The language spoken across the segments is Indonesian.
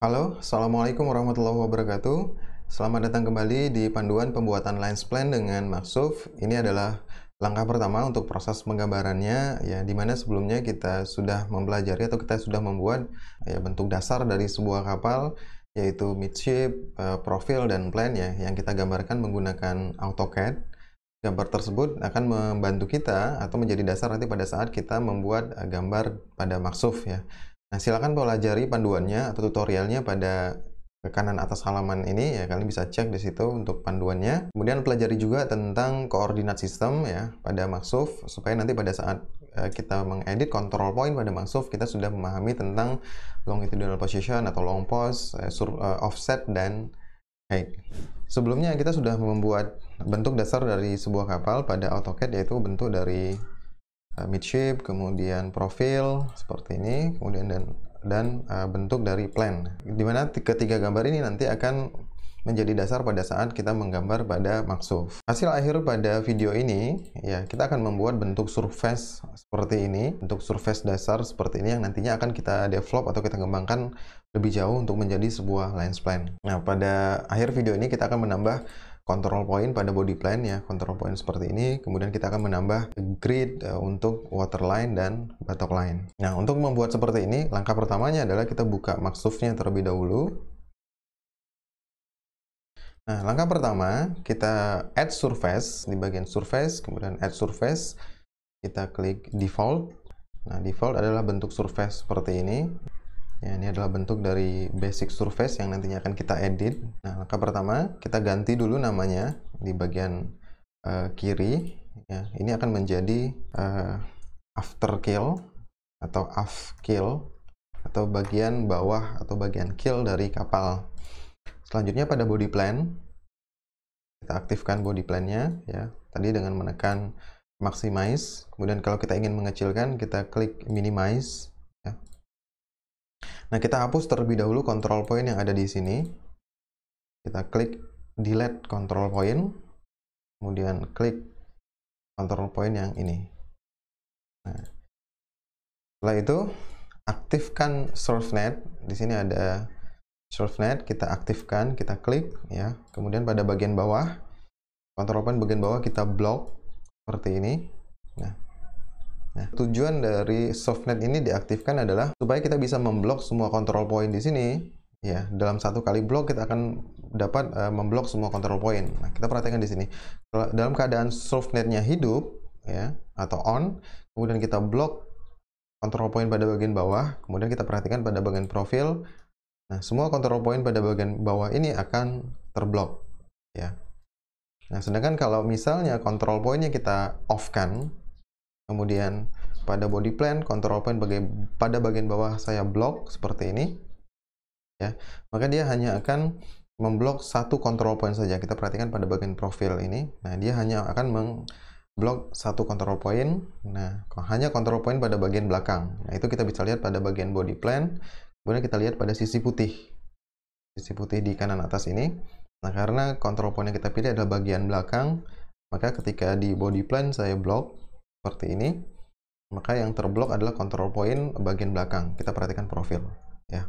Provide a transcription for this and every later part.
Halo, Assalamualaikum warahmatullahi wabarakatuh. Selamat datang kembali di panduan pembuatan lines plan dengan Maksuf. Ini adalah langkah pertama untuk proses penggambarannya, ya di mana sebelumnya kita sudah mempelajari atau kita sudah membuat ya, bentuk dasar dari sebuah kapal, yaitu midship, eh, profil, dan plan ya, yang kita gambarkan menggunakan AutoCAD. Gambar tersebut akan membantu kita atau menjadi dasar nanti pada saat kita membuat eh, gambar pada Maksuf ya. Nah, silakan pelajari panduannya atau tutorialnya pada ke kanan atas halaman ini ya kalian bisa cek di situ untuk panduannya. Kemudian pelajari juga tentang koordinat sistem ya pada Maxuf supaya nanti pada saat eh, kita mengedit control point pada Maxuf kita sudah memahami tentang longitudinal position atau long pause, eh, eh, offset dan height. Sebelumnya kita sudah membuat bentuk dasar dari sebuah kapal pada AutoCAD yaitu bentuk dari midship, kemudian profil seperti ini, kemudian dan dan uh, bentuk dari plan. Dimana ketiga gambar ini nanti akan menjadi dasar pada saat kita menggambar pada maksuf. Hasil akhir pada video ini, ya kita akan membuat bentuk surface seperti ini, bentuk surface dasar seperti ini yang nantinya akan kita develop atau kita kembangkan lebih jauh untuk menjadi sebuah lens plan. Nah, pada akhir video ini kita akan menambah control point pada body plan ya control point seperti ini kemudian kita akan menambah grid eh, untuk waterline dan batok line nah untuk membuat seperti ini langkah pertamanya adalah kita buka maksudnya terlebih dahulu nah langkah pertama kita add surface di bagian surface kemudian add surface kita klik default nah default adalah bentuk surface seperti ini Ya, ini adalah bentuk dari basic surface yang nantinya akan kita edit. Nah, langkah pertama kita ganti dulu namanya di bagian uh, kiri. Ya, ini akan menjadi uh, after kill atau aft kill atau bagian bawah atau bagian kill dari kapal. Selanjutnya pada body plan kita aktifkan body plan-nya ya. Tadi dengan menekan maximize. Kemudian kalau kita ingin mengecilkan kita klik minimize Nah, kita hapus terlebih dahulu control point yang ada di sini. Kita klik delete control point, kemudian klik control point yang ini. Nah, setelah itu, aktifkan SurfNet. Di sini ada SurfNet, kita aktifkan, kita klik ya. Kemudian pada bagian bawah, control point bagian bawah kita blok seperti ini. Nah, Nah, tujuan dari softnet ini diaktifkan adalah supaya kita bisa memblok semua control point di sini. Ya, dalam satu kali blok kita akan dapat uh, memblok semua control point. Nah, kita perhatikan di sini. Dalam keadaan softnetnya hidup, ya, atau on, kemudian kita blok control point pada bagian bawah, kemudian kita perhatikan pada bagian profil. Nah, semua control point pada bagian bawah ini akan terblok, ya. Nah, sedangkan kalau misalnya control pointnya kita off kan, Kemudian pada body plan, control point bagi, pada bagian bawah saya blok seperti ini. Ya, maka dia hanya akan memblok satu control point saja. Kita perhatikan pada bagian profil ini. Nah, dia hanya akan memblok satu control point. Nah, hanya control point pada bagian belakang. Nah, itu kita bisa lihat pada bagian body plan. Kemudian kita lihat pada sisi putih. Sisi putih di kanan atas ini. Nah, karena control point yang kita pilih adalah bagian belakang, maka ketika di body plan saya blok, seperti ini, maka yang terblok adalah control point bagian belakang. Kita perhatikan profil, ya.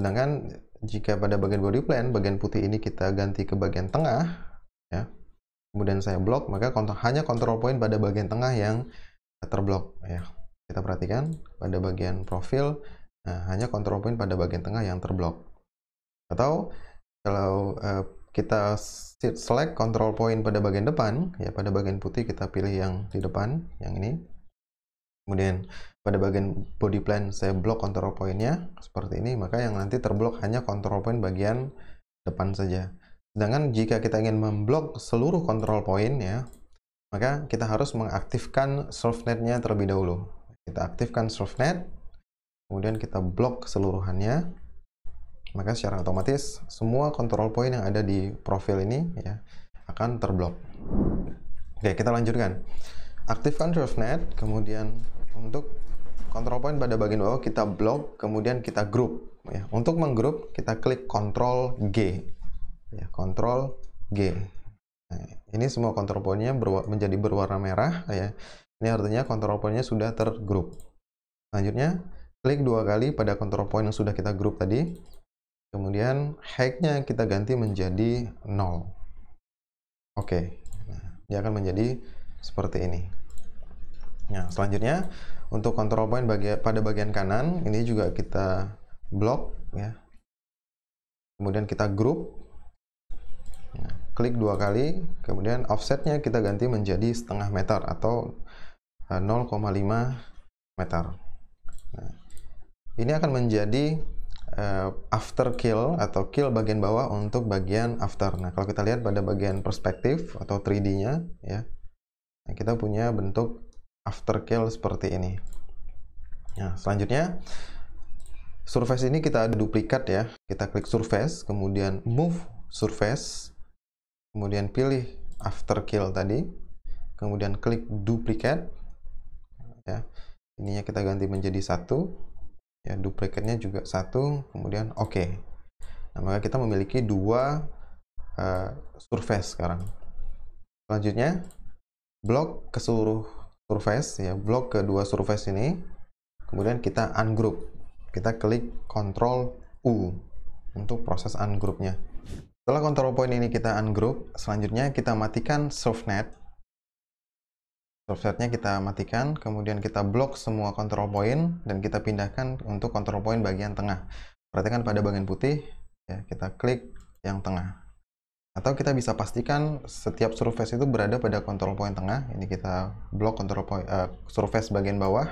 Sedangkan jika pada bagian body plan, bagian putih ini kita ganti ke bagian tengah, ya. Kemudian saya blok, maka kontrol, hanya control point pada bagian tengah yang terblok, ya. Kita perhatikan pada bagian profil, nah, hanya control point pada bagian tengah yang terblok. Atau kalau eh, kita select control point pada bagian depan ya pada bagian putih kita pilih yang di depan yang ini kemudian pada bagian body plan saya blok control pointnya seperti ini maka yang nanti terblok hanya control point bagian depan saja sedangkan jika kita ingin memblok seluruh control point ya maka kita harus mengaktifkan softnet nya terlebih dahulu kita aktifkan softnet, kemudian kita blok keseluruhannya maka secara otomatis semua control point yang ada di profil ini ya akan terblok. Oke, kita lanjutkan. Aktifkan Net kemudian untuk control point pada bagian bawah kita blok, kemudian kita group. Ya. Untuk menggroup, kita klik Control G. Ya, Control G. Nah, ini semua control pointnya berwa menjadi berwarna merah. Ya. Ini artinya control pointnya sudah tergroup. Selanjutnya, klik dua kali pada control point yang sudah kita group tadi. Kemudian hacknya kita ganti menjadi 0. Oke, okay. Nah, dia akan menjadi seperti ini. Nah, selanjutnya untuk control point bagi, pada bagian kanan ini juga kita blok ya. Kemudian kita group. Nah, klik dua kali, kemudian offsetnya kita ganti menjadi setengah meter atau 0,5 eh, meter. Nah, ini akan menjadi uh, after kill atau kill bagian bawah untuk bagian after. Nah, kalau kita lihat pada bagian perspektif atau 3D-nya ya. Nah, kita punya bentuk after kill seperti ini. Nah, selanjutnya surface ini kita ada duplikat ya. Kita klik surface, kemudian move surface, kemudian pilih after kill tadi, kemudian klik duplicate ya. Ininya kita ganti menjadi satu ya duplikatnya juga satu kemudian oke okay. nah maka kita memiliki dua uh, surface sekarang selanjutnya blok ke seluruh surface ya blok kedua dua surface ini kemudian kita ungroup kita klik Ctrl U untuk proses ungroupnya setelah control point ini kita ungroup selanjutnya kita matikan softnet Offsetnya kita matikan, kemudian kita blok semua control point dan kita pindahkan untuk control point bagian tengah. Perhatikan pada bagian putih, ya, kita klik yang tengah. Atau kita bisa pastikan setiap surface itu berada pada control point tengah. Ini kita blok control point uh, surface bagian bawah,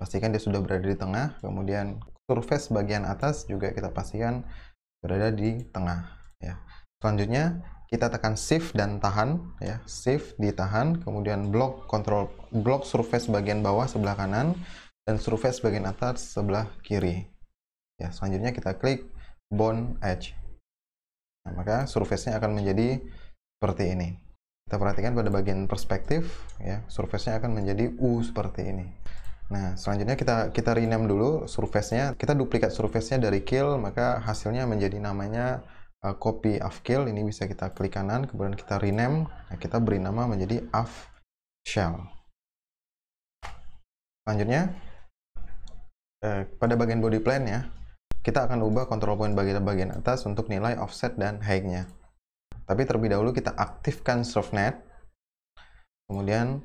pastikan dia sudah berada di tengah. Kemudian surface bagian atas juga kita pastikan berada di tengah. Ya. Selanjutnya kita tekan shift dan tahan ya shift ditahan kemudian blok kontrol blok surface bagian bawah sebelah kanan dan surface bagian atas sebelah kiri ya selanjutnya kita klik bone edge nah, maka surface-nya akan menjadi seperti ini kita perhatikan pada bagian perspektif ya surface-nya akan menjadi U seperti ini nah selanjutnya kita kita rename dulu surface-nya kita duplikat surface-nya dari kill maka hasilnya menjadi namanya Eh, copy afkill ini bisa kita klik kanan kemudian kita rename nah, kita beri nama menjadi av shell selanjutnya eh, pada bagian body plan ya kita akan ubah control point bagian bagian atas untuk nilai offset dan height nya tapi terlebih dahulu kita aktifkan surfnet kemudian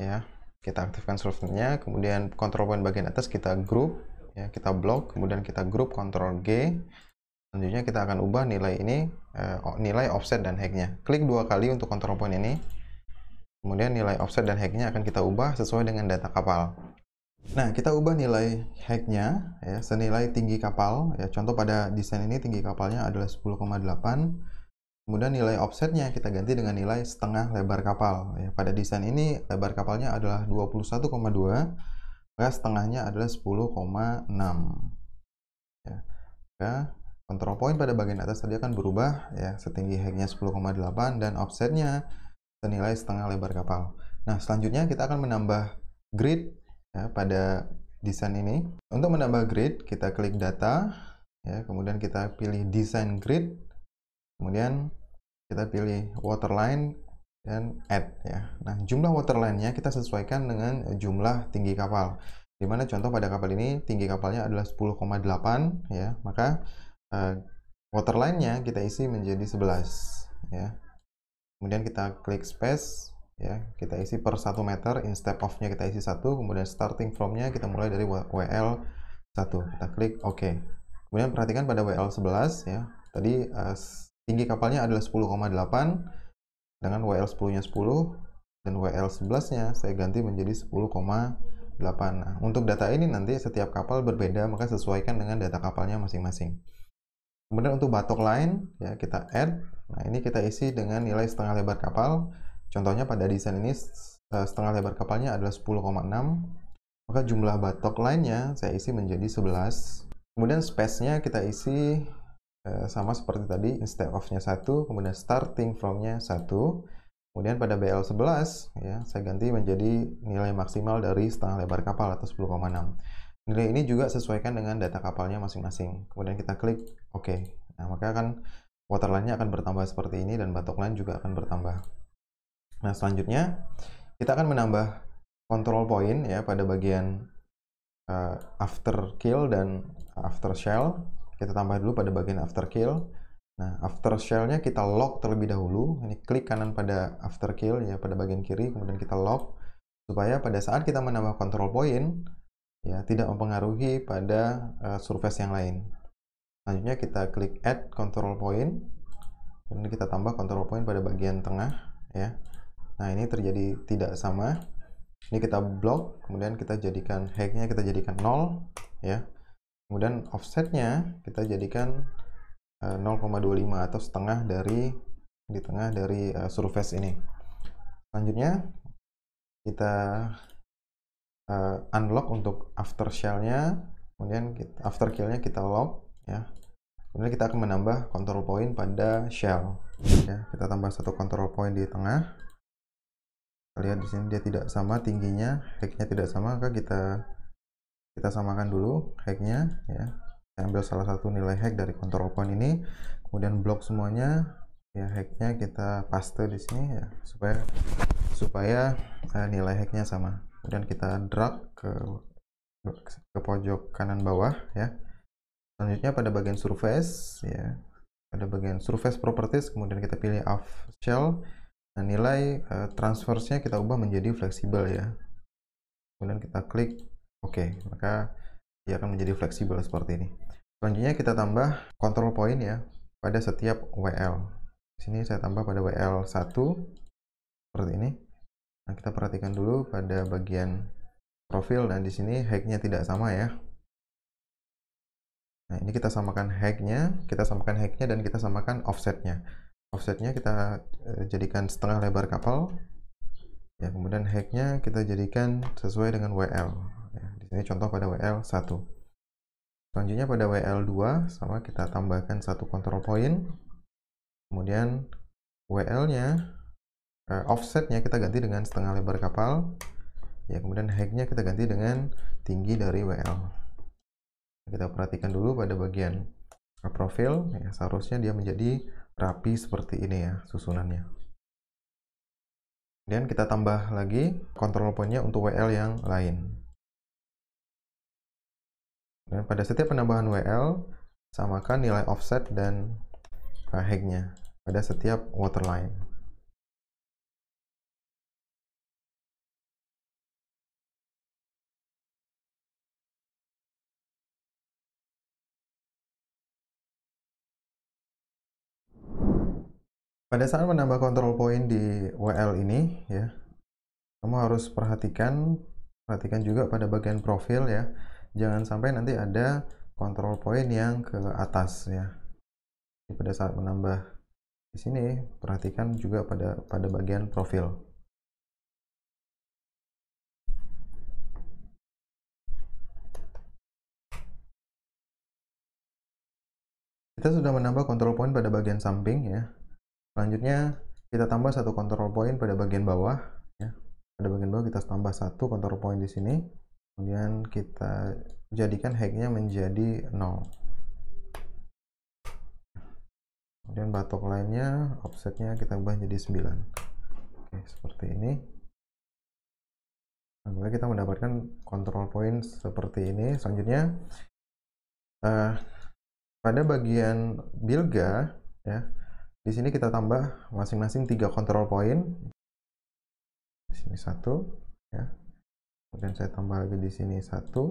ya kita aktifkan surfnetnya kemudian control point bagian atas kita group ya kita block kemudian kita group control G selanjutnya kita akan ubah nilai ini eh, nilai offset dan hacknya klik dua kali untuk control point ini kemudian nilai offset dan hacknya akan kita ubah sesuai dengan data kapal nah kita ubah nilai hacknya ya senilai tinggi kapal ya contoh pada desain ini tinggi kapalnya adalah 10,8 kemudian nilai offsetnya kita ganti dengan nilai setengah lebar kapal ya pada desain ini lebar kapalnya adalah 21,2 maka setengahnya adalah 10,6 ya ya Control point pada bagian atas tadi akan berubah ya setinggi hagnya 10,8 dan offsetnya senilai setengah lebar kapal. Nah selanjutnya kita akan menambah grid ya, pada desain ini. Untuk menambah grid kita klik data ya kemudian kita pilih design grid kemudian kita pilih waterline dan add ya. Nah jumlah waterline-nya kita sesuaikan dengan jumlah tinggi kapal. Dimana contoh pada kapal ini tinggi kapalnya adalah 10,8 ya maka uh, eh, waterline-nya kita isi menjadi 11 ya. Kemudian kita klik space ya, kita isi per 1 meter, in step off-nya kita isi 1, kemudian starting from-nya kita mulai dari WL 1. Kita klik OK. Kemudian perhatikan pada WL 11 ya. Tadi uh, tinggi kapalnya adalah 10,8 dengan WL 10-nya 10 dan WL 11-nya saya ganti menjadi 10,8. Nah, untuk data ini nanti setiap kapal berbeda, maka sesuaikan dengan data kapalnya masing-masing. Kemudian untuk batok lain ya kita add. Nah ini kita isi dengan nilai setengah lebar kapal. Contohnya pada desain ini eh, setengah lebar kapalnya adalah 10,6. Maka jumlah batok lainnya saya isi menjadi 11. Kemudian space-nya kita isi eh, sama seperti tadi, instead of-nya 1, kemudian starting from-nya 1. Kemudian pada BL11 ya, saya ganti menjadi nilai maksimal dari setengah lebar kapal atau 10,6. Nilai ini juga sesuaikan dengan data kapalnya masing-masing. Kemudian kita klik Oke, okay. nah maka akan waterline-nya akan bertambah seperti ini dan batok line juga akan bertambah. Nah, selanjutnya kita akan menambah control point ya pada bagian uh, after kill dan after shell. Kita tambah dulu pada bagian after kill. Nah, after shell-nya kita lock terlebih dahulu. Ini klik kanan pada after kill ya pada bagian kiri kemudian kita lock supaya pada saat kita menambah control point ya tidak mempengaruhi pada uh, surface yang lain selanjutnya kita klik add control point kemudian kita tambah control point pada bagian tengah ya nah ini terjadi tidak sama ini kita blok kemudian kita jadikan hacknya kita jadikan 0 ya kemudian offsetnya kita jadikan 0,25 eh, atau setengah dari di tengah dari eh, surface ini selanjutnya kita eh, unlock untuk after shell-nya kemudian kita, after kill-nya kita lock ya kemudian kita akan menambah control point pada shell ya kita tambah satu control point di tengah kita lihat di sini dia tidak sama tingginya hacknya tidak sama maka kita kita samakan dulu hacknya ya kita ambil salah satu nilai height dari control point ini kemudian blok semuanya ya hacknya kita paste di sini ya supaya supaya uh, nilai hacknya sama kemudian kita drag ke ke pojok kanan bawah ya Selanjutnya pada bagian surface ya. Pada bagian surface properties kemudian kita pilih off shell. Nah, nilai uh, eh, nya kita ubah menjadi fleksibel ya. Kemudian kita klik oke, okay, maka dia akan menjadi fleksibel seperti ini. Selanjutnya kita tambah control point ya pada setiap WL. Di sini saya tambah pada WL1 seperti ini. Nah, kita perhatikan dulu pada bagian profil dan di sini hacknya tidak sama ya. Nah, ini kita samakan hacknya, kita samakan hacknya dan kita samakan offsetnya. Offsetnya kita eh, jadikan setengah lebar kapal. Ya, kemudian hacknya kita jadikan sesuai dengan WL. Ya, di sini contoh pada WL 1. Selanjutnya pada WL 2 sama kita tambahkan satu control point. Kemudian WL-nya eh, offsetnya kita ganti dengan setengah lebar kapal. Ya, kemudian hacknya kita ganti dengan tinggi dari WL. Nah, kita perhatikan dulu pada bagian profil ya seharusnya dia menjadi rapi seperti ini ya susunannya kemudian kita tambah lagi kontrol pointnya untuk WL yang lain dan pada setiap penambahan WL samakan nilai offset dan uh, pada setiap waterline pada saat menambah control point di WL ini ya kamu harus perhatikan perhatikan juga pada bagian profil ya jangan sampai nanti ada control point yang ke atas ya Jadi pada saat menambah di sini perhatikan juga pada pada bagian profil kita sudah menambah control point pada bagian samping ya Selanjutnya kita tambah satu control point pada bagian bawah ya. Pada bagian bawah kita tambah satu control point di sini. Kemudian kita jadikan hacknya menjadi 0. Kemudian batok lainnya offsetnya kita ubah jadi 9. Oke, seperti ini. Nah, maka kita mendapatkan control point seperti ini. Selanjutnya uh, pada bagian bilga ya di sini kita tambah masing-masing tiga control point. Di sini satu, ya. Kemudian saya tambah lagi di sini satu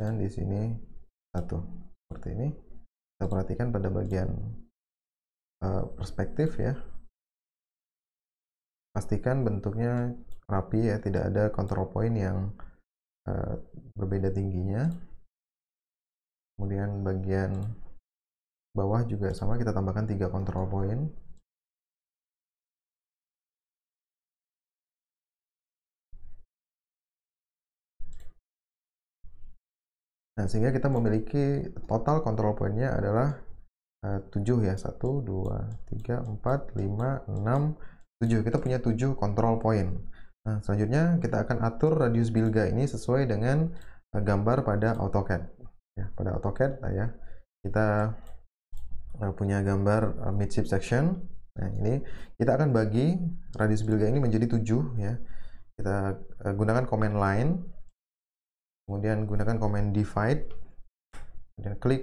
dan di sini satu. Seperti ini. Kita perhatikan pada bagian uh, perspektif ya. Pastikan bentuknya rapi ya, tidak ada control point yang uh, berbeda tingginya. Kemudian bagian bawah juga sama kita tambahkan tiga control point Nah, sehingga kita memiliki total control point adalah eh, uh, 7 ya. 1, 2, 3, 4, 5, 6, 7. Kita punya 7 control point. Nah, selanjutnya kita akan atur radius bilga ini sesuai dengan uh, gambar pada AutoCAD. Ya, pada AutoCAD, nah ya, kita Nah, punya gambar eh, midship section. Nah, ini kita akan bagi radius bilga ini menjadi 7 ya. Kita eh, gunakan command line, kemudian gunakan command divide, kemudian klik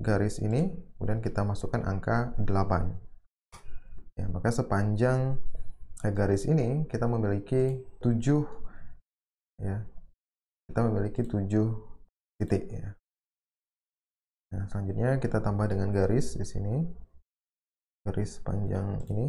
garis ini, kemudian kita masukkan angka 8. Ya, maka sepanjang eh, garis ini kita memiliki 7 ya. Kita memiliki 7 titik ya. Nah, selanjutnya kita tambah dengan garis di sini. Garis panjang ini.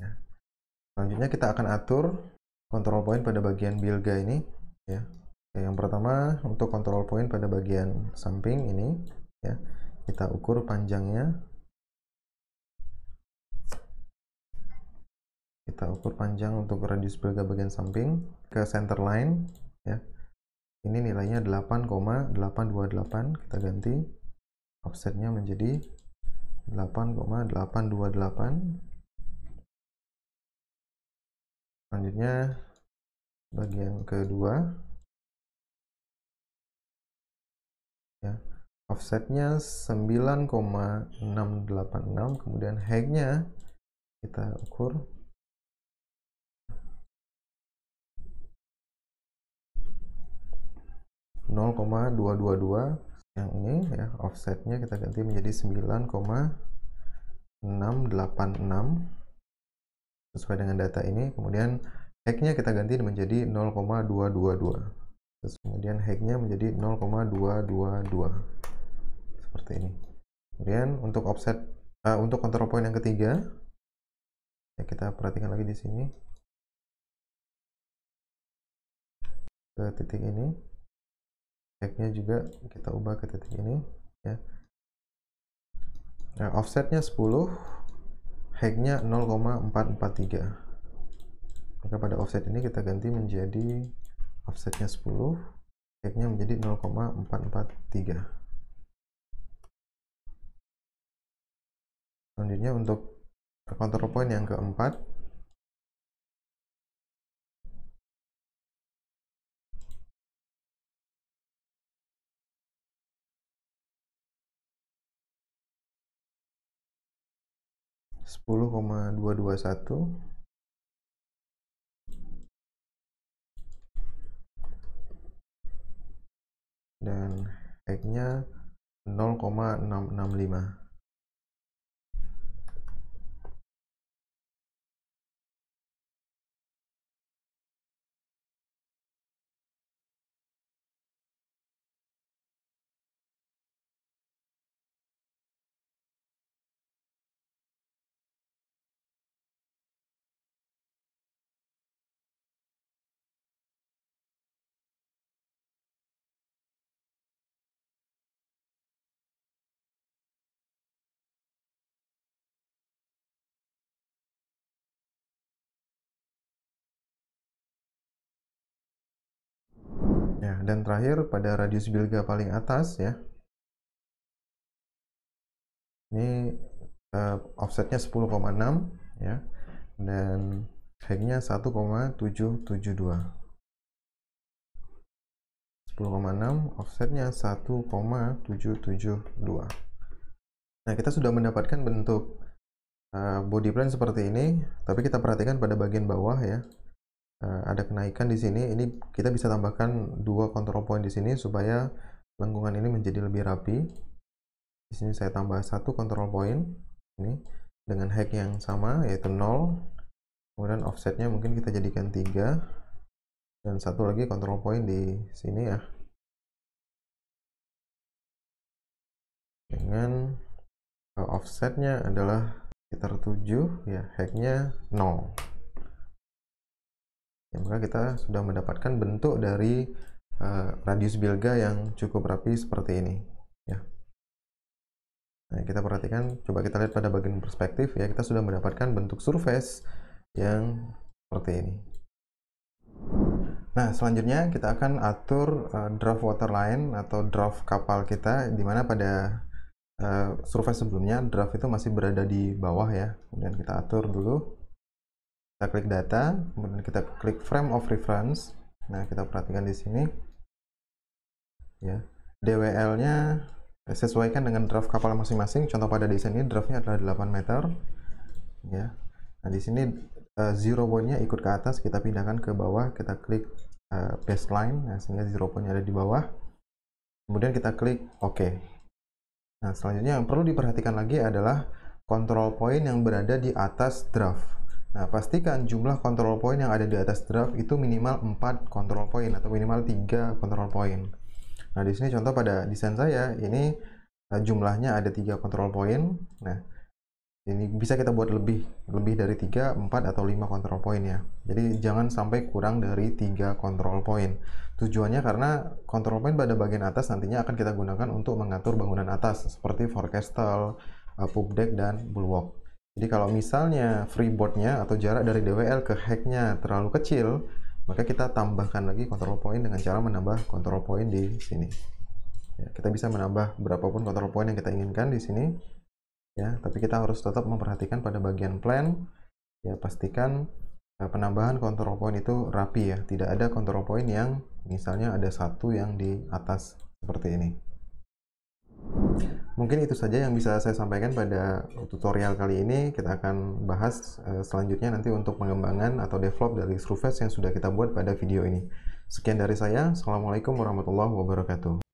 Ya. selanjutnya kita akan atur control point pada bagian bilga ini ya. yang pertama untuk control point pada bagian samping ini ya kita ukur panjangnya kita ukur panjang untuk radius belga bagian samping ke center line ya ini nilainya 8,828 kita ganti offsetnya menjadi 8,828 selanjutnya bagian kedua ya offsetnya 9,686 kemudian height kita ukur dua yang ini ya offsetnya kita ganti menjadi 9,686 sesuai dengan data ini kemudian hacknya kita ganti menjadi 0,222 terus kemudian hacknya menjadi 0,222 seperti ini. Kemudian untuk offset uh, untuk control point yang ketiga ya kita perhatikan lagi di sini ke titik ini. Tagnya juga kita ubah ke titik ini ya. Nah, offsetnya 10, hacknya 0,443. Maka pada offset ini kita ganti menjadi offsetnya 10, hacknya menjadi 0,443. selanjutnya untuk point yang keempat sepuluh koma dua dua satu dan X-nya lima. ya dan terakhir pada radius bilga paling atas ya ini uh, offsetnya 10,6 ya dan hagnya 1,772 10,6 offsetnya 1,772 nah kita sudah mendapatkan bentuk uh, body plan seperti ini tapi kita perhatikan pada bagian bawah ya Eh, ada kenaikan di sini ini kita bisa tambahkan dua control point di sini supaya lengkungan ini menjadi lebih rapi di sini saya tambah satu control point ini dengan hack yang sama yaitu 0 kemudian offsetnya mungkin kita jadikan 3 dan satu lagi control point di sini ya dengan eh, offsetnya adalah sekitar 7 ya hacknya 0 ya, maka kita sudah mendapatkan bentuk dari uh, radius bilga yang cukup rapi seperti ini ya nah, kita perhatikan coba kita lihat pada bagian perspektif ya kita sudah mendapatkan bentuk surface yang seperti ini Nah, selanjutnya kita akan atur uh, draft waterline atau draft kapal kita, di mana pada uh, eh, survei sebelumnya draft itu masih berada di bawah ya. Kemudian kita atur dulu kita klik data kemudian kita klik frame of reference nah kita perhatikan di sini ya DWL nya sesuaikan dengan draft kapal masing-masing contoh pada desain ini draftnya adalah 8 meter ya nah di sini uh, zero point nya ikut ke atas kita pindahkan ke bawah kita klik uh, baseline nah sehingga zero point nya ada di bawah kemudian kita klik OK nah selanjutnya yang perlu diperhatikan lagi adalah control point yang berada di atas draft Nah, pastikan jumlah control point yang ada di atas draft itu minimal 4 control point atau minimal 3 control point. Nah, di sini contoh pada desain saya ini eh, jumlahnya ada 3 control point. Nah, ini bisa kita buat lebih lebih dari 3, 4 atau 5 control point ya. Jadi jangan sampai kurang dari 3 control point. Tujuannya karena control point pada bagian atas nantinya akan kita gunakan untuk mengatur bangunan atas seperti forecastle, eh, pub deck dan bulwark. Jadi kalau misalnya freeboardnya atau jarak dari DWL ke hacknya terlalu kecil, maka kita tambahkan lagi control point dengan cara menambah control point di sini. Ya, kita bisa menambah berapapun control point yang kita inginkan di sini, ya. Tapi kita harus tetap memperhatikan pada bagian plan, ya pastikan e, penambahan control point itu rapi ya, tidak ada control point yang misalnya ada satu yang di atas seperti ini mungkin itu saja yang bisa saya sampaikan pada tutorial kali ini. Kita akan bahas eh, selanjutnya nanti untuk pengembangan atau develop dari screwfest yang sudah kita buat pada video ini. Sekian dari saya. Assalamualaikum warahmatullahi wabarakatuh.